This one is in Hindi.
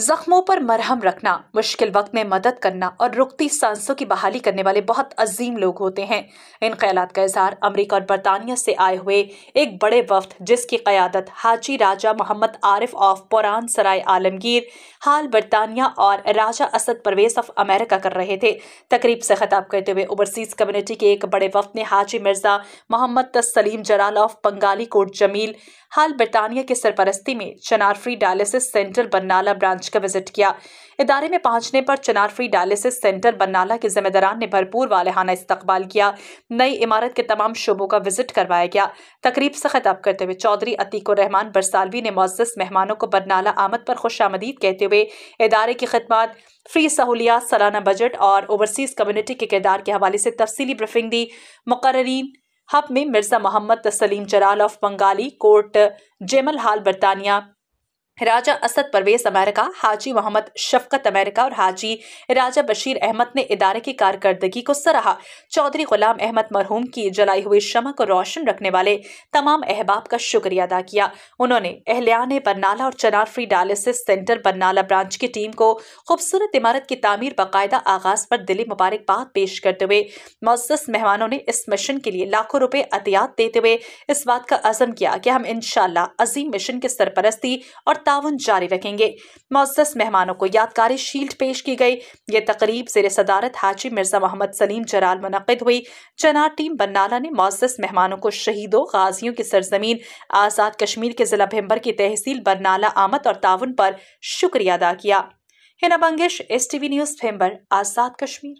जख्मों पर मरहम रखना मुश्किल वक्त में मदद करना और रुकती सांसों की बहाली करने वाले बहुत अजीम लोग होते हैं इन ख्यालात का इजहार अमरीका और बरतानिया से आए हुए एक बड़े वफ्त जिसकी क्यादत हाजी राजा मोहम्मद आरिफ ऑफ पुरान सराय आलमगीर हाल बरतानिया और राजा असद परवेज ऑफ अमेरिका कर रहे थे तकरीब से खताब करते हुए ओवरसीज कम्यूनिटी के एक बड़े वफ्त ने हाजी मिर्जा मोहम्मद तस्लीम जलाल ऑफ बंगाली कोट जमील हाल बरतानिया के सरपरस्ती में Chinar free dialysis centre Barnala branch का विजिट किया इदारे में पहुंचने पर Chinar free dialysis centre Barnala के जिम्मेदारान ने भरपूर वालहाना इस्तकबाल किया नई इमारत के तमाम शोबों का विजिट करवाया गया तकरीब से खिताब करते हुए चौधरी अतीकुररहमान बरसालवी ने मोजस मेहमानों को बरनाला आमद पर खुश आमदीद कहते हुए इदारे की खदमात फ्री सहूलियात सालाना बजट और ओवरसीज़ कम्युनिटी के किरदार के हवाले से तफसली ब्रीफिंग दी मुकर्रीन हब में मिर्ज़ा मोहम्मद तसलीम जराल ऑफ बंगाली कोर्ट जेमल हाल बरतानिया राजा असद परवेज अमेरिका हाजी मोहम्मद शफकत अमेरिका और हाजी राजा बशीर अहमद ने इदारे की कारकर्दगी को सराहा चौधरी गुलाम अहमद मरहूम की जलाई हुई शमा को रोशन रखने वाले तमाम अहबाब का शुक्रिया अदा किया उन्होंने अहलियान बरनाला और Chinar free dialysis centre Barnala branch की टीम को खूबसूरत इमारत की तमीर बाकायदा आगाज पर दिली मुबारकबाद पेश करते हुए मोजस मेहमानों ने इस मिशन के लिए लाखों रुपए अहतियात देते हुए इस बात का अजम किया कि हम इन अजीम मिशन की सरपरस्ती और ताउन जारी रखेंगे मोजस मेहमानों को यादगारी शील्ड पेश की गई ये तकरीब जेर सदारत हाजी मिर्जा मोहम्मद सलीम जराल मनद हुई चना टीम बन्नाला ने मोजस मेहमानों को शहीदों गाजियों की सरजमीन आज़ाद कश्मीर के जिला भिम्बर की तहसील बरनाला आमद और ताउन पर शुक्रिया अदा किया Hina Bangash S T V news Bhimber Azad Kashmir